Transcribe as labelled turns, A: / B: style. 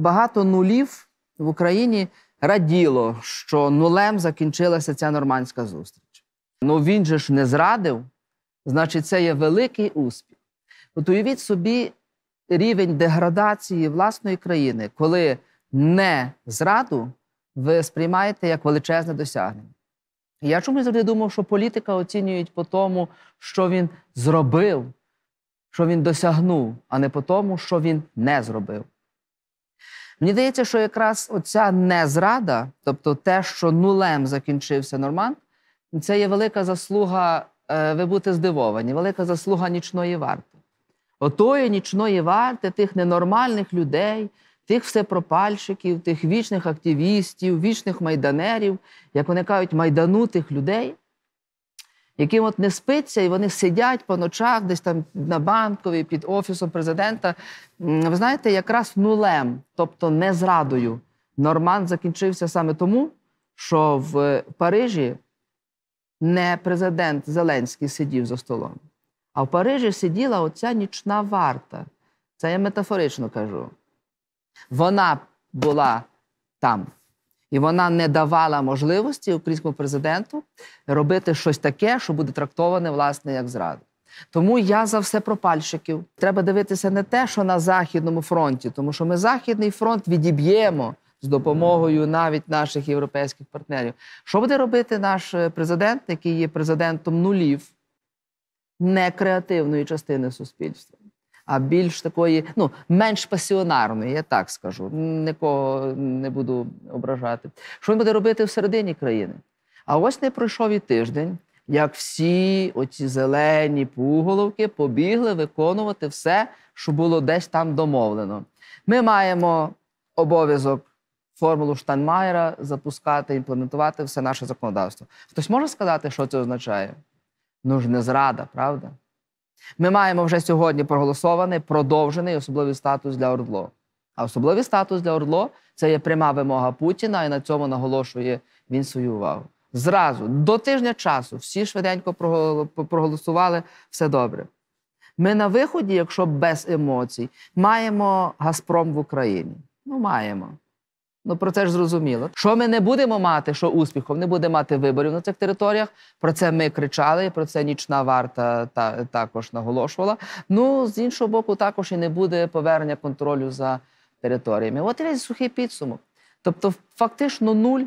A: багато нулів в Україні раділо, що нулем закінчилася ця нормандська зустріч. Ну він же ж не зрадив, значить, це є великий успіх. От уявіть собі рівень деградації власної країни, коли не зраду ви сприймаєте як величезне досягнення. Я чомусь завжди думав, що політика оцінюють по тому, що він зробив, що він досягнув, а не по тому, що він не зробив. Мені здається, що якраз оця незрада, тобто те, що нулем закінчився Норман, це є велика заслуга. Е, ви будете здивовані, велика заслуга нічної варти. Отої нічної варти тих ненормальних людей, тих всепропальщиків, тих вічних активістів, вічних майданерів, як вони кажуть, майданутих людей, яким от не спиться, і вони сидять по ночах, десь там на банковій під офісом президента. Ви знаєте, якраз нулем, тобто не зрадою, Норман закінчився саме тому, що в Парижі не президент Зеленський сидів за столом, а в Парижі сиділа оця нічна варта. Це я метафорично кажу. Вона була там. І вона не давала можливості українському президенту робити щось таке, що буде трактоване власне як зрада. Тому я за все пропальщиків. Треба дивитися не те, що на західному фронті, тому що ми західний фронт відіб'ємо з допомогою навіть наших європейських партнерів. Що буде робити наш е, президент, який є президентом нулів не креативної частини суспільства? а більш такої, ну менш пасіонарної, я так скажу. Нікого не буду ображати. Що він буде робити всередині країни? А ось не пройшов і тиждень. Як всі оці зелені пуголовки побігли виконувати все, що було десь там домовлено. Ми маємо обов'язок формулу Штанмайера запускати, імплементувати все наше законодавство. Хтось може сказати, що це означає? Ну ж не зрада, правда? Ми маємо вже сьогодні проголосований, продовжений особливий статус для ОРДЛО. А особливий статус для ОРДЛО це є пряма вимога Путіна, і на цьому наголошує він свою увагу. Зразу до тижня часу всі швиденько проголосували все добре. Ми на виході, якщо без емоцій, маємо Газпром в Україні. Ну, маємо. Ну про це ж зрозуміло. Що ми не будемо мати, що успіхом не буде мати виборів на цих територіях. Про це ми кричали, про це нічна варта та також наголошувала. Ну з іншого боку, також і не буде повернення контролю за територіями. От і весь сухий підсумок. Тобто, фактично нуль.